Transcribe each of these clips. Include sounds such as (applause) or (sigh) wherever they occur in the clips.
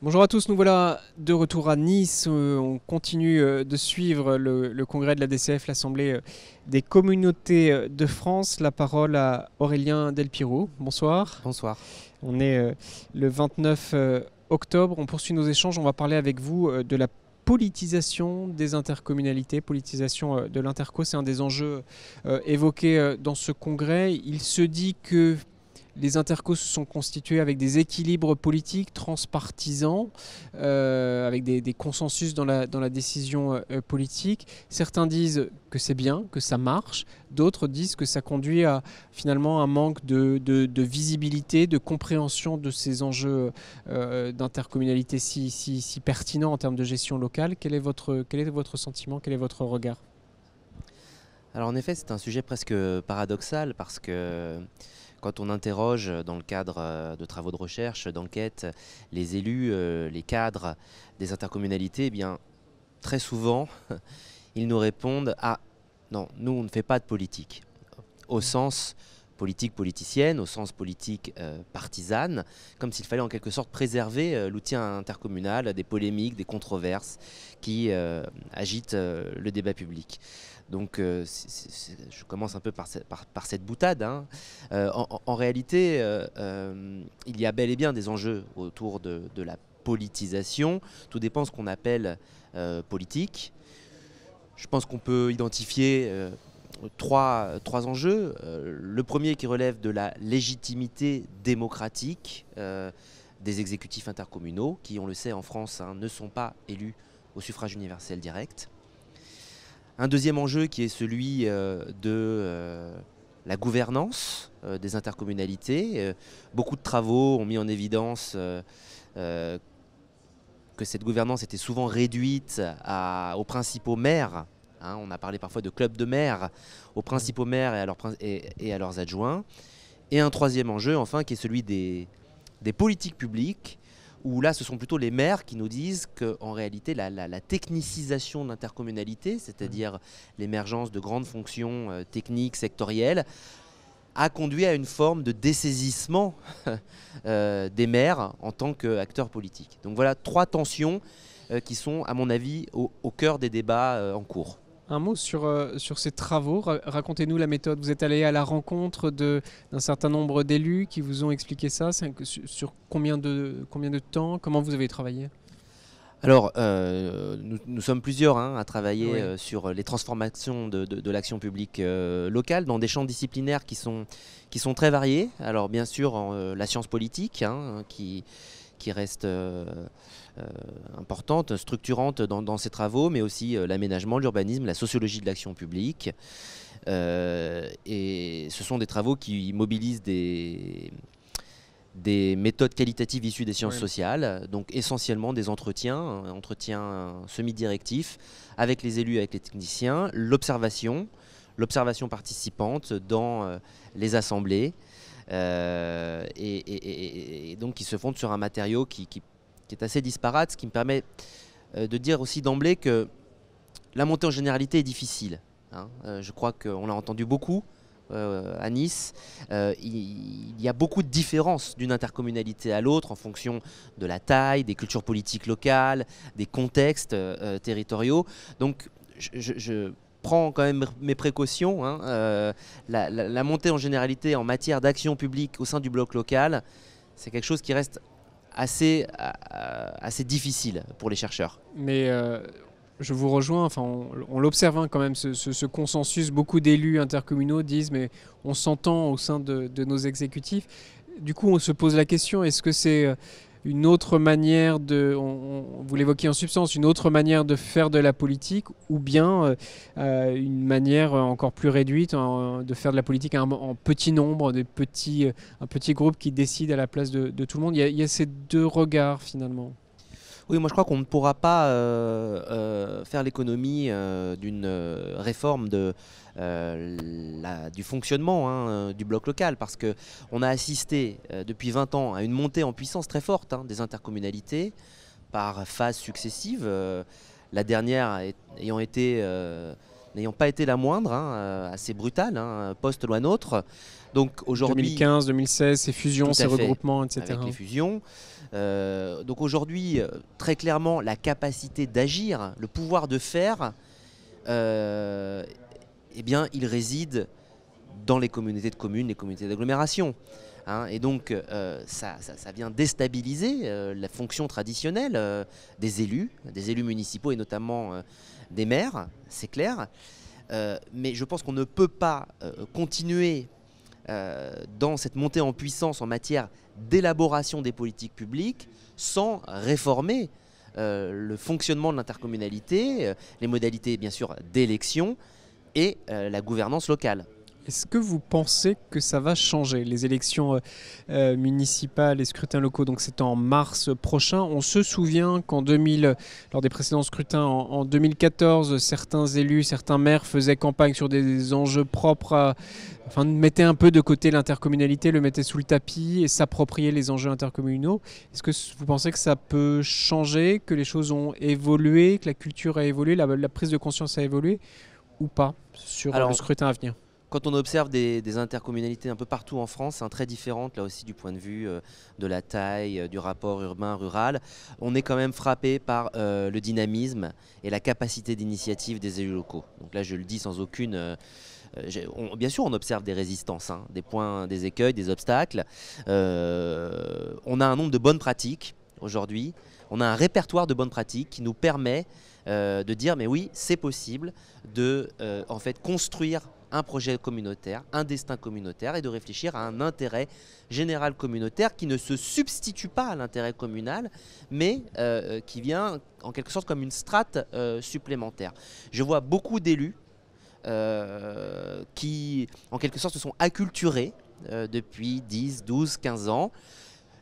Bonjour à tous, nous voilà de retour à Nice. Euh, on continue euh, de suivre le, congrès de la DCF, l'Assemblée euh, des communautés de France. La parole à Aurélien Delpiro. Bonsoir. Bonsoir. On est le 29 octobre. On poursuit nos échanges. On va parler avec vous de la politisation des intercommunalités, politisation de l'interco. C'est un des enjeux évoqués dans ce congrès. Il se dit que les intercos se sont constitués avec des équilibres politiques transpartisans, euh, avec des, consensus dans la, dans la décision euh, euh, politique. Certains disent que c'est bien, que ça marche, d'autres disent que ça conduit à finalement un manque de, visibilité, de compréhension de ces enjeux d'intercommunalité si, si, pertinents en termes de gestion locale. est votre, quel est votre sentiment, quel est votre regard alors en effet, c'est un sujet presque paradoxal parce que quand on interroge dans le cadre euh, de travaux de recherche, d'enquête, les élus, euh, les cadres des intercommunalités, eh bien, très souvent, (laughs) ils nous répondent ah, non, nous, on ne fait pas de politique, au sens politique politicienne, au sens politique euh, partisane, comme s'il fallait en quelque sorte préserver euh, l'outil intercommunal des polémiques, des controverses qui euh, agitent le débat public. Donc je commence un peu par, par, cette boutade. Hein. En, réalité, il y a bel et bien des enjeux autour de, de la politisation. Tout dépend de ce qu'on appelle politique. Je pense qu'on peut identifier trois, enjeux. Euh, le premier qui relève de la légitimité démocratique euh, des exécutifs intercommunaux, qui, on le sait en France, hein, ne sont pas élus au suffrage universel direct. Un deuxième enjeu qui est celui euh, de la gouvernance des intercommunalités. beaucoup de travaux ont mis en évidence que cette gouvernance était souvent réduite aux principaux maires Hein. on a parlé parfois de clubs de maires, aux principaux maires et à, leurs, adjoints. Et un troisième enjeu, enfin, qui est celui des, politiques publiques, où là, ce sont plutôt les maires qui nous disent qu'en réalité, la, technicisation de l'intercommunalité, c'est-à-dire mmh. l'émergence de grandes fonctions euh, techniques, sectorielles, a conduit à une forme de dessaisissement (laughs) euh, des maires en tant qu'acteurs politiques. Donc voilà trois tensions euh, qui sont, à mon avis, au cœur des débats en cours. Un mot sur, euh, sur ces travaux. Racontez-nous la méthode. Vous êtes allé à la rencontre d'un certain nombre d'élus qui vous ont expliqué ça. Sur combien de, combien de temps Comment vous avez travaillé alors, euh, nous, sommes plusieurs hein, à travailler euh, sur les transformations de, l'action publique locale dans des champs disciplinaires qui sont, qui sont très variés. Alors, bien sûr, la science politique, hein, qui, qui reste euh, euh, importante, structurante dans, ces travaux, mais aussi euh, l'aménagement, l'urbanisme, la sociologie de l'action publique. et ce sont des travaux qui mobilisent des, méthodes qualitatives issues des sciences sociales, donc essentiellement des entretiens, entretiens semi-directifs avec les élus, avec les techniciens, l'observation, l'observation participante dans les assemblées. Euh, et, donc qui se fondent sur un matériau qui, est assez disparate, ce qui me permet euh, de dire aussi d'emblée que la montée en généralité est difficile. Hein. Euh, je crois qu'on l'a entendu beaucoup à Nice. il, y a beaucoup de différences d'une intercommunalité à l'autre en fonction de la taille, des cultures politiques locales, des contextes territoriaux. Donc, je prends quand même mes précautions. Hein, euh, la, montée en généralité en matière d'action publique au sein du bloc local, c'est quelque chose qui reste assez, assez difficile pour les chercheurs. Mais euh, je vous rejoins, enfin, on, l'observe hein, quand même, ce, consensus. Beaucoup d'élus intercommunaux disent, mais on s'entend au sein de, de nos exécutifs du coup, on se pose la question est-ce que c'est euh, une autre manière de, vous l'évoquez en substance, une autre manière de faire de la politique ou bien euh, euh, une manière encore plus réduite de faire de la politique en, petit nombre, des petits, euh, un petit groupe qui décide à la place de, tout le monde. il y a ces deux regards finalement. Oui, moi je crois qu'on ne pourra pas euh, euh, faire l'économie euh, d'une réforme de, du fonctionnement hein, du bloc local, parce qu'on a assisté depuis 20 ans à une montée en puissance très forte hein, des intercommunalités par phases successives, la dernière ayant été n'ayant pas été la moindre, hein, euh, assez brutale, hein, post loin nôtre. Donc aujourd'hui. 2015, 2016, ces fusions, ces regroupements, etc. Avec les fusions. Euh, donc aujourd'hui, euh, très clairement, la capacité d'agir, le pouvoir de faire, eh bien, il réside dans les communautés de communes, les communautés d'agglomération. Hein. et donc, euh, ça, vient déstabiliser euh, la fonction traditionnelle euh, des élus, des élus municipaux et notamment des maires, c'est clair. mais je pense qu'on ne peut pas continuer dans cette montée en puissance en matière d'élaboration des politiques publiques sans réformer le fonctionnement de l'intercommunalité, les modalités bien sûr d'élection et la gouvernance locale. Est-ce que vous pensez que ça va changer Les élections euh, euh, municipales et scrutins locaux, donc c'est en mars prochain. On se souvient qu'en 2000, lors des précédents scrutins en, 2014, certains élus, certains maires faisaient campagne sur des enjeux propres, enfin mettaient un peu de côté l'intercommunalité, le mettaient sous le tapis et s'appropriaient les enjeux intercommunaux. Est-ce que vous pensez que ça peut changer, que les choses ont évolué, que la culture a évolué, la, prise de conscience a évolué ou pas sur le scrutin à venir quand on observe des, intercommunalités un peu partout en France, hein, très différentes là aussi du point de vue euh, de la taille, euh, du rapport urbain-rural, on est quand même frappé par euh, le dynamisme et la capacité d'initiative des élus locaux. Donc là, je le dis sans aucune... bien sûr, on observe des résistances, hein, des points, des écueils, des obstacles. on a un nombre de bonnes pratiques aujourd'hui. On a un répertoire de bonnes pratiques qui nous permet de dire, mais oui, c'est possible de en fait construire un projet communautaire, un destin communautaire et de réfléchir à un intérêt général communautaire qui ne se substitue pas à l'intérêt communal, mais euh, euh, qui vient en quelque sorte comme une strate euh, supplémentaire. Je vois beaucoup d'élus qui, en quelque sorte, se sont acculturés depuis 10, 12, 15 ans.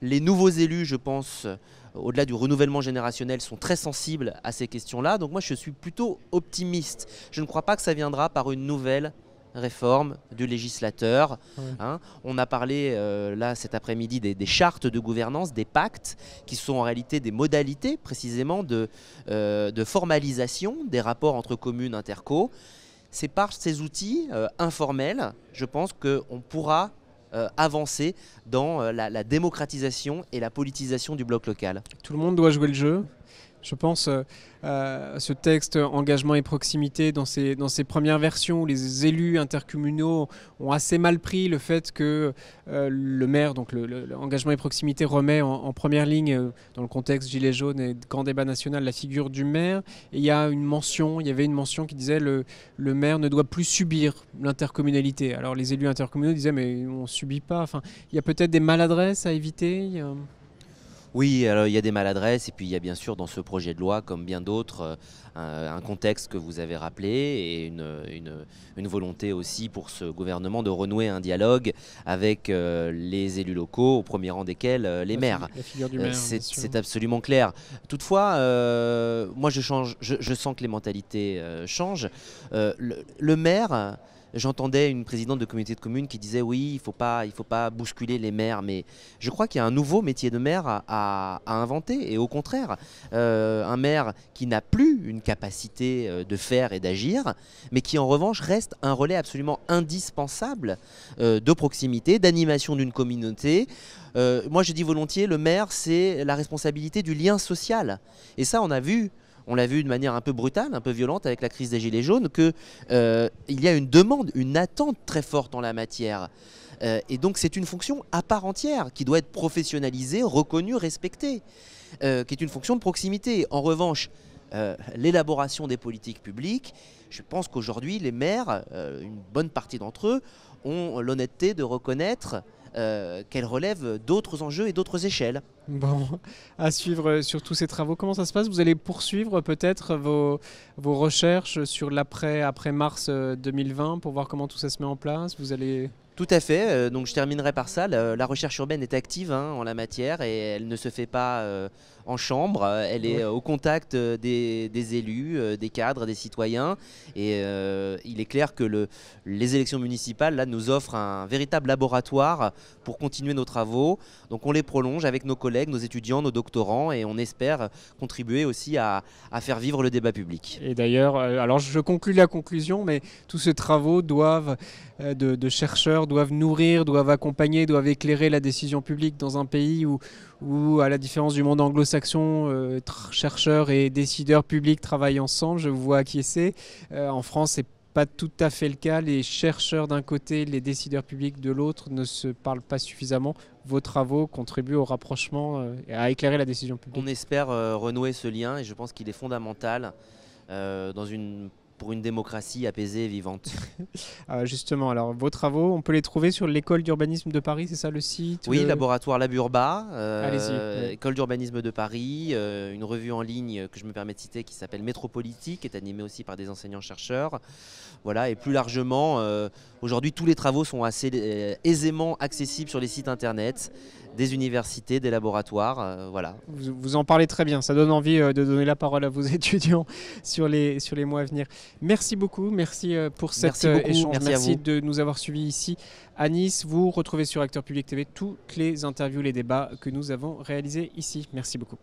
Les nouveaux élus, je pense, au-delà du renouvellement générationnel, sont très sensibles à ces questions-là. Donc moi, je suis plutôt optimiste. Je ne crois pas que ça viendra par une nouvelle réforme du législateur. Hein. On a parlé euh, là cet après-midi des, chartes de gouvernance, des pactes, qui sont en réalité des modalités précisément de, euh, de formalisation des rapports entre communes interco. C'est par ces outils euh, informels, je pense, qu'on pourra avancer dans la, la démocratisation et la politisation du bloc local. Tout le monde doit jouer le jeu je pense euh, à ce texte Engagement et proximité dans ses, dans premières versions où les élus intercommunaux ont assez mal pris le fait que euh, le maire, donc l'engagement et proximité, remet en, première ligne, euh, dans le contexte Gilets jaunes et grand débat national, la figure du maire. Et il y a une mention, il y avait une mention qui disait le, le maire ne doit plus subir l'intercommunalité. Alors les élus intercommunaux disaient mais on subit pas. Enfin, il y a peut-être des maladresses à éviter. Oui, alors il y a des maladresses et puis il y a bien sûr dans ce projet de loi, comme bien d'autres, euh, un, contexte que vous avez rappelé et une, volonté aussi pour ce gouvernement de renouer un dialogue avec euh, les élus locaux, au premier rang desquels euh, les maires. C'est absolument clair. Toutefois, moi je, change, je, sens que les mentalités changent. le, maire... J'entendais une présidente de communauté de communes qui disait oui, il ne faut, pas, il faut pas bousculer les maires, mais je crois qu'il y a un nouveau métier de maire à, inventer, et au contraire, euh, un maire qui n'a plus une capacité euh, de faire et d'agir, mais qui en revanche reste un relais absolument indispensable euh, de proximité, d'animation d'une communauté. moi je dis volontiers, le maire, c'est la responsabilité du lien social. Et ça, on a vu on l'a vu de manière un peu brutale, un peu violente avec la crise des Gilets jaunes, qu'il euh, y a une demande, une attente très forte en la matière. Euh, et donc c'est une fonction à part entière qui doit être professionnalisée, reconnue, respectée, euh, qui est une fonction de proximité. En revanche, l'élaboration des politiques publiques, je pense qu'aujourd'hui les maires, une bonne partie d'entre eux, ont l'honnêteté de reconnaître euh, qu'elle relève d'autres enjeux et d'autres échelles. Bon, à suivre sur tous ces travaux. Comment ça se passe Vous allez poursuivre peut-être vos, vos recherches sur l'après après mars 2020 euh, pour voir comment tout ça se met en place Vous allez tout à fait, euh, donc je terminerai par ça. La, recherche urbaine est active hein, en la matière et elle ne se fait pas euh, en chambre, elle est euh, au contact des, élus, des cadres, des citoyens. Et il est clair que le, les élections municipales là, nous offrent un véritable laboratoire pour continuer nos travaux. Donc on les prolonge avec nos collègues, nos étudiants, nos doctorants et on espère contribuer aussi à, faire vivre le débat public. Et d'ailleurs, alors je conclue la conclusion, mais tous ces travaux doivent, de, de chercheurs, doivent nourrir, doivent accompagner, doivent éclairer la décision publique dans un pays où, où à la différence du monde anglo-saxon, euh, chercheurs et décideurs publics travaillent ensemble. Je vous vois acquiescer. Euh, en France, c'est pas tout à fait le cas. Les chercheurs d'un côté, les décideurs publics de l'autre ne se parlent pas suffisamment. Vos travaux contribuent au rapprochement et euh, à éclairer la décision publique. On espère renouer ce lien et je pense qu'il est fondamental dans une pour une démocratie apaisée et vivante. (laughs) Ah, justement, alors vos travaux, on peut les trouver sur l'école d'urbanisme de Paris, c'est ça le site Oui, laboratoire Laburba, euh, école d'urbanisme de Paris, euh, une revue en ligne que je me permets de citer qui s'appelle Métropolitique, qui est animée aussi par des enseignants-chercheurs. Voilà, et plus largement, euh, aujourd'hui tous les travaux sont assez euh, aisément accessibles sur les sites internet des universités, des laboratoires. Euh, voilà. Vous, en parlez très bien, ça donne envie euh, de donner la parole à vos (laughs) étudiants sur les, sur les mois à venir. Merci beaucoup, merci euh, pour cet échange, merci, merci de nous avoir suivis ici à Nice. Vous retrouvez sur Acteur Public TV toutes les interviews, les débats que nous avons réalisés ici. Merci beaucoup.